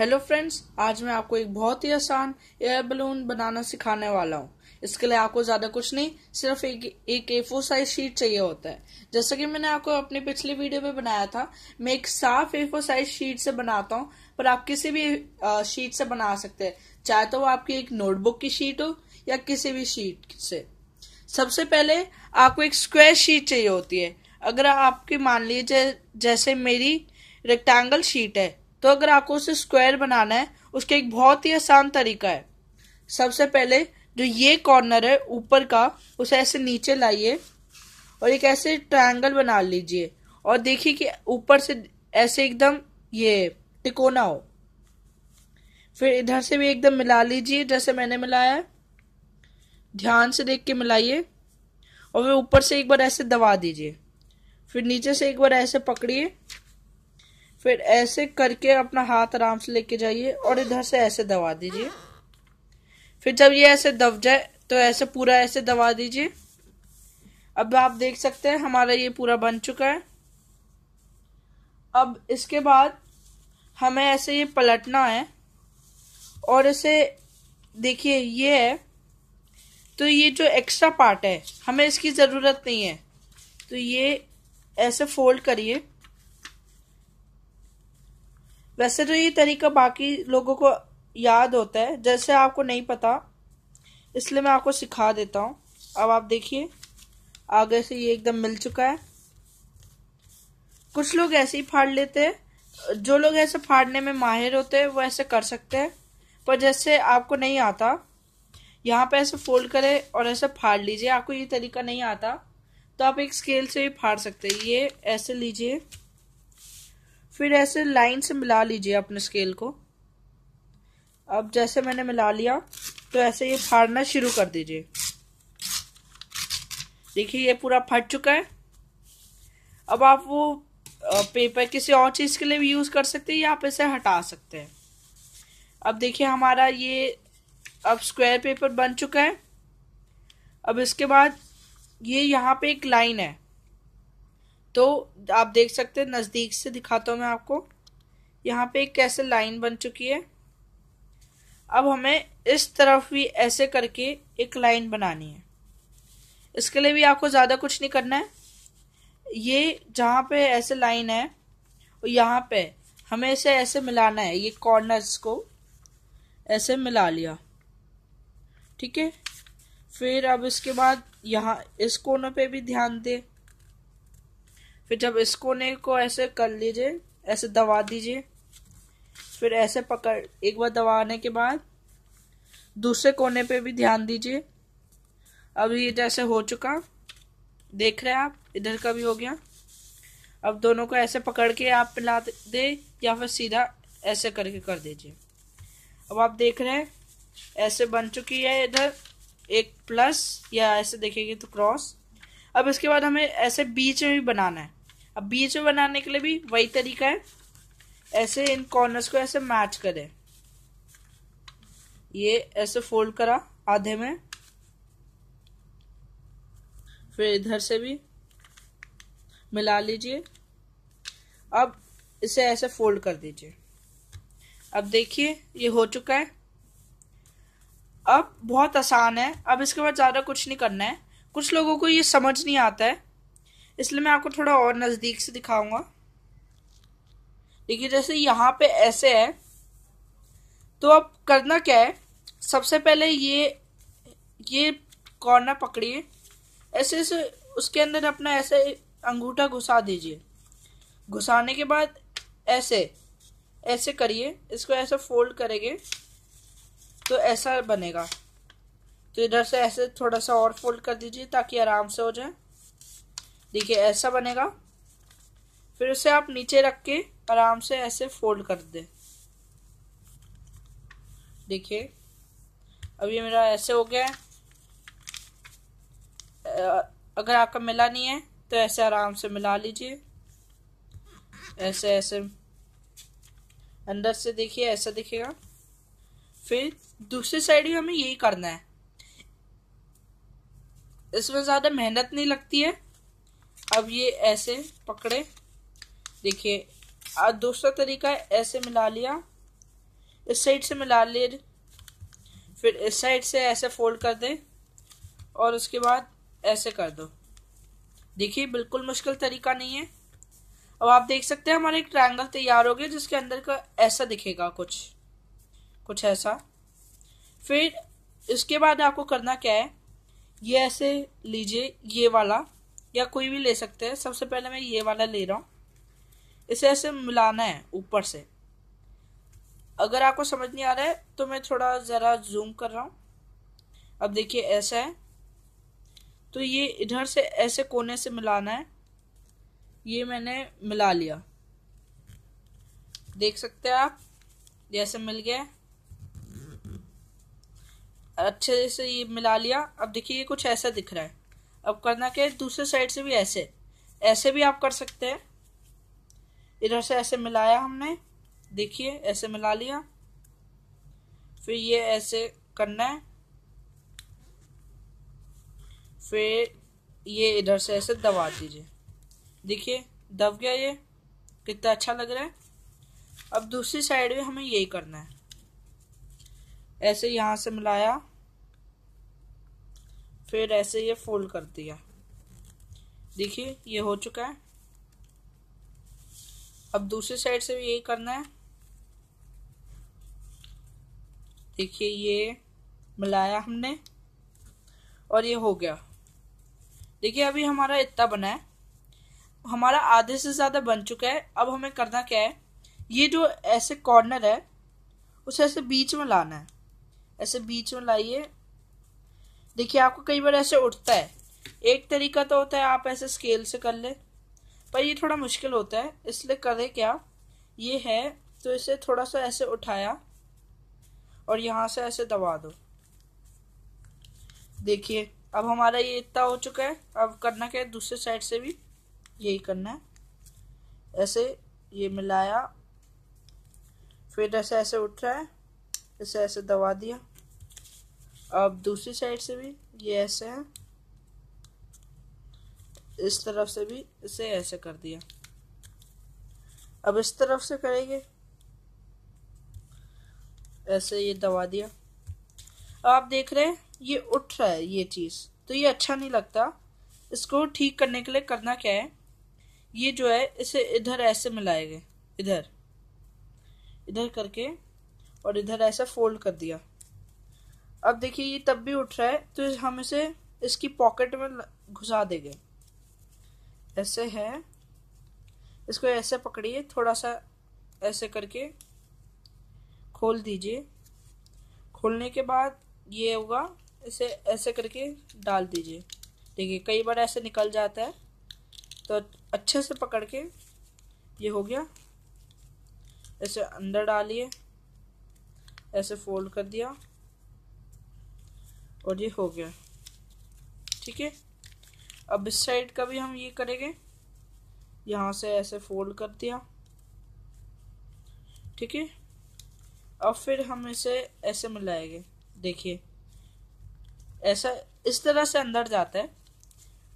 hello friends आज मैं आपको एक बहुत ही आसान एयर बलून बनाना सिखाने वाला हूँ इसके लिए आपको ज़्यादा कुछ नहीं सिर्फ एक एक ए फोर साइज शीट चाहिए होता है जैसा कि मैंने आपको अपने पिछले वीडियो में बनाया था मैं एक साफ ए फोर साइज शीट से बनाता हूँ पर आप किसी भी शीट से बना सकते हैं चाहे तो वो आपकी एक नोटबुक की शीट हो या किसी भी शीट से सबसे पहले आपको एक स्क्वायर शीट चाहिए होती है अगर आपकी मान लीजिए जैसे मेरी रेक्टेंगल शीट है तो अगर आपको उसे स्क्वायर बनाना है उसका एक बहुत ही आसान तरीका है सबसे पहले जो ये कॉर्नर है ऊपर का उसे ऐसे नीचे लाइए और एक ऐसे ट्रायंगल बना लीजिए और देखिए कि ऊपर से ऐसे एकदम ये टिकोना हो फिर इधर से भी एकदम मिला लीजिए जैसे मैंने मिलाया ध्यान से देख के मिलाइए और फिर ऊपर से एक बार ऐसे दबा दीजिए फिर नीचे से एक बार ऐसे पकड़िए फिर ऐसे करके अपना हाथ आराम से लेके जाइए और इधर से ऐसे दबा दीजिए फिर जब ये ऐसे दब जाए तो ऐसे पूरा ऐसे दबा दीजिए अब आप देख सकते हैं हमारा ये पूरा बन चुका है अब इसके बाद हमें ऐसे ये पलटना है और इसे देखिए ये है तो ये जो एक्स्ट्रा पार्ट है हमें इसकी ज़रूरत नहीं है तो ये ऐसे फोल्ड करिए वैसे तो ये तरीका बाकी लोगों को याद होता है जैसे आपको नहीं पता इसलिए मैं आपको सिखा देता हूँ अब आप देखिए आगे से ये एकदम मिल चुका है कुछ लोग ऐसे ही फाड़ लेते हैं जो लोग ऐसे फाड़ने में माहिर होते हैं वो ऐसे कर सकते हैं पर जैसे आपको नहीं आता यहाँ पे ऐसे फोल्ड करें और ऐसे फाड़ लीजिए आपको ये तरीका नहीं आता तो आप एक स्केल से भी फाड़ सकते हैं ये ऐसे लीजिए फिर ऐसे लाइन से मिला लीजिए अपने स्केल को अब जैसे मैंने मिला लिया तो ऐसे ये फाड़ना शुरू कर दीजिए देखिए ये पूरा फट चुका है अब आप वो पेपर किसी और चीज़ के लिए भी यूज़ कर सकते हैं या आप इसे हटा सकते हैं अब देखिए हमारा ये अब स्क्वायर पेपर बन चुका है अब इसके बाद ये यहाँ पे एक लाइन है तो आप देख सकते हैं नज़दीक से दिखाता हूँ मैं आपको यहाँ पे एक कैसे लाइन बन चुकी है अब हमें इस तरफ भी ऐसे करके एक लाइन बनानी है इसके लिए भी आपको ज़्यादा कुछ नहीं करना है ये जहाँ पे ऐसे लाइन है और यहाँ पे हमें इसे ऐसे मिलाना है ये कॉर्नर्स को ऐसे मिला लिया ठीक है फिर अब इसके बाद यहाँ इस कोने पे भी ध्यान दें फिर जब इसको ने को ऐसे कर लीजिए ऐसे दबा दीजिए फिर ऐसे पकड़ एक बार दबाने के बाद दूसरे कोने पे भी ध्यान दीजिए अब ये जैसे हो चुका देख रहे हैं आप इधर का भी हो गया अब दोनों को ऐसे पकड़ के आप पिला दे या फिर सीधा ऐसे करके कर दीजिए अब आप देख रहे हैं ऐसे बन चुकी है इधर एक प्लस या ऐसे देखेंगे तो क्रॉस अब इसके बाद हमें ऐसे बीच में भी बनाना है अब बीच में बनाने के लिए भी वही तरीका है ऐसे इन कॉर्नर्स को ऐसे मैच करें ये ऐसे फोल्ड करा आधे में फिर इधर से भी मिला लीजिए अब इसे ऐसे फोल्ड कर दीजिए अब देखिए ये हो चुका है अब बहुत आसान है अब इसके बाद ज़्यादा कुछ नहीं करना है कुछ लोगों को ये समझ नहीं आता है इसलिए मैं आपको थोड़ा और नज़दीक से दिखाऊंगा देखिए जैसे यहाँ पे ऐसे है तो अब करना क्या है सबसे पहले ये ये कॉर्नर पकड़िए ऐसे ऐसे उसके अंदर अपना ऐसे अंगूठा घुसा दीजिए घुसाने के बाद ऐसे ऐसे करिए इसको ऐसे फोल्ड करेंगे तो ऐसा बनेगा तो इधर से ऐसे थोड़ा सा और फोल्ड कर दीजिए ताकि आराम से हो जाए देखिए ऐसा बनेगा फिर उसे आप नीचे रख के आराम से ऐसे फोल्ड कर दे देखिए अब ये मेरा ऐसे हो गया है अगर आपका मिला नहीं है तो ऐसे आराम से मिला लीजिए ऐसे ऐसे अंदर से देखिए ऐसा दिखेगा फिर दूसरी साइड भी हमें यही करना है इसमें ज़्यादा मेहनत नहीं लगती है अब ये ऐसे पकड़े देखिए और दूसरा तरीका है ऐसे मिला लिया इस साइड से मिला ले फिर इस साइड से ऐसे फोल्ड कर दें और उसके बाद ऐसे कर दो देखिए बिल्कुल मुश्किल तरीका नहीं है अब आप देख सकते हैं हमारा एक ट्रायंगल तैयार हो गया जिसके अंदर का ऐसा दिखेगा कुछ कुछ ऐसा फिर इसके बाद आपको करना क्या है ये ऐसे लीजिए ये वाला या कोई भी ले सकते हैं सबसे पहले मैं ये वाला ले रहा हूँ इसे ऐसे मिलाना है ऊपर से अगर आपको समझ नहीं आ रहा है तो मैं थोड़ा ज़रा जूम कर रहा हूँ अब देखिए ऐसा है तो ये इधर से ऐसे कोने से मिलाना है ये मैंने मिला लिया देख सकते हैं आप जैसे मिल गया अच्छे से ये मिला लिया अब देखिए ये कुछ ऐसा दिख रहा है अब करना क्या है दूसरे साइड से भी ऐसे ऐसे भी आप कर सकते हैं इधर से ऐसे मिलाया हमने देखिए ऐसे मिला लिया फिर ये ऐसे करना है फिर ये इधर से ऐसे दबा दीजिए देखिए दब गया ये कितना अच्छा लग रहा है अब दूसरी साइड भी हमें यही करना है ऐसे यहाँ से मिलाया फिर ऐसे ये फोल्ड कर दिया देखिए ये हो चुका है अब दूसरी साइड से भी यही करना है देखिए ये मिलाया हमने और ये हो गया देखिए अभी हमारा इतना बना है हमारा आधे से ज़्यादा बन चुका है अब हमें करना क्या है ये जो ऐसे कॉर्नर है उसे ऐसे बीच में लाना है ऐसे बीच में लाइए देखिए आपको कई बार ऐसे उठता है एक तरीका तो होता है आप ऐसे स्केल से कर ले पर ये थोड़ा मुश्किल होता है इसलिए करें क्या ये है तो इसे थोड़ा सा ऐसे उठाया और यहाँ से ऐसे दबा दो देखिए अब हमारा ये इतना हो चुका है अब करना क्या है दूसरे साइड से भी यही करना है ऐसे ये मिलाया फिर ऐसे ऐसे उठ रहा है इसे ऐसे दबा दिया अब दूसरी साइड से भी ये ऐसे है इस तरफ से भी इसे ऐसे कर दिया अब इस तरफ से करेंगे ऐसे ये दबा दिया अब आप देख रहे हैं ये उठ रहा है ये चीज़ तो ये अच्छा नहीं लगता इसको ठीक करने के लिए करना क्या है ये जो है इसे इधर ऐसे मिलाएंगे इधर इधर करके और इधर ऐसा फोल्ड कर दिया अब देखिए ये तब भी उठ रहा है तो हम इसे इसकी पॉकेट में घुसा देंगे ऐसे है इसको ऐसे पकड़िए थोड़ा सा ऐसे करके खोल दीजिए खोलने के बाद ये होगा इसे ऐसे करके डाल दीजिए देखिए कई बार ऐसे निकल जाता है तो अच्छे से पकड़ के ये हो गया ऐसे अंदर डालिए ऐसे फोल्ड कर दिया और ये हो गया ठीक है अब इस साइड का भी हम ये करेंगे यहाँ से ऐसे फोल्ड कर दिया ठीक है अब फिर हम इसे ऐसे मिलाएंगे देखिए ऐसा इस तरह से अंदर जाता है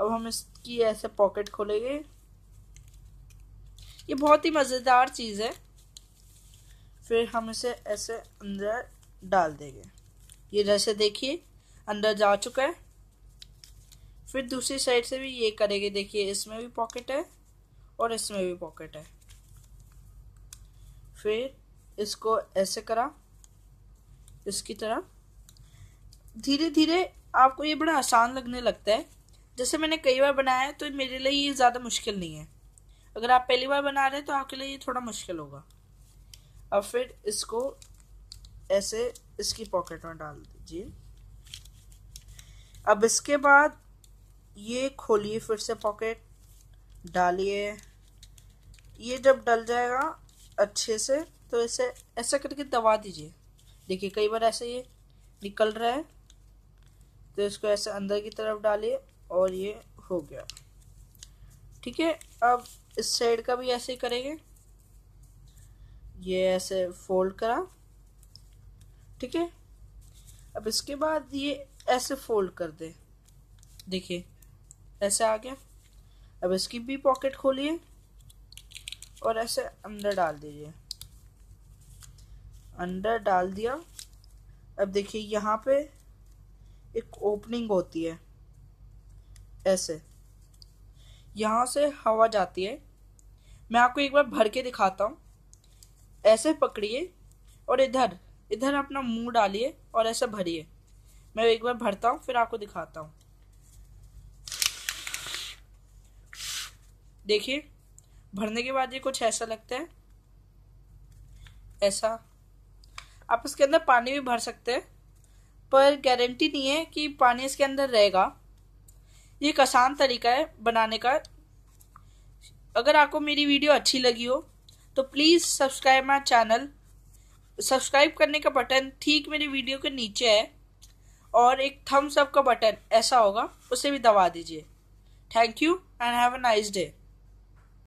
अब हम इसकी ऐसे पॉकेट खोलेंगे ये बहुत ही मज़ेदार चीज़ है फिर हम इसे ऐसे अंदर डाल देंगे ये जैसे देखिए अंदर जा चुका है फिर दूसरी साइड से भी ये करेंगे देखिए इसमें भी पॉकेट है और इसमें भी पॉकेट है फिर इसको ऐसे करा इसकी तरह धीरे धीरे आपको ये बड़ा आसान लगने लगता है जैसे मैंने कई बार बनाया है तो मेरे लिए ये ज़्यादा मुश्किल नहीं है अगर आप पहली बार बना रहे हैं तो आपके लिए ये थोड़ा मुश्किल होगा अब फिर इसको ऐसे इसकी पॉकेट में डाल दीजिए अब इसके बाद ये खोलिए फिर से पॉकेट डालिए ये जब डल जाएगा अच्छे से तो इसे ऐसा करके दबा दीजिए देखिए कई बार ऐसे ये निकल रहा है तो इसको ऐसे अंदर की तरफ डालिए और ये हो गया ठीक है अब इस साइड का भी ऐसे ही करेंगे ये ऐसे फोल्ड करा ठीक है अब इसके बाद ये ऐसे फोल्ड कर दें देखिए ऐसे आ गया अब इसकी भी पॉकेट खोलिए और ऐसे अंदर डाल दीजिए अंदर डाल दिया अब देखिए यहाँ पे एक ओपनिंग होती है ऐसे यहाँ से हवा जाती है मैं आपको एक बार भर के दिखाता हूँ ऐसे पकड़िए और इधर इधर अपना मुंह डालिए और ऐसे भरिए मैं एक बार भरता हूँ फिर आपको दिखाता हूँ देखिए भरने के बाद ये कुछ ऐसा लगता है ऐसा आप इसके अंदर पानी भी भर सकते हैं पर गारंटी नहीं है कि पानी इसके अंदर रहेगा ये एक आसान तरीका है बनाने का अगर आपको मेरी वीडियो अच्छी लगी हो तो please subscribe my channel subscribe करने का बटन ठीक मेरी वीडियो के नीचे है और एक थम्स अप का बटन ऐसा होगा उसे भी दबा दीजिए thank you and have a nice day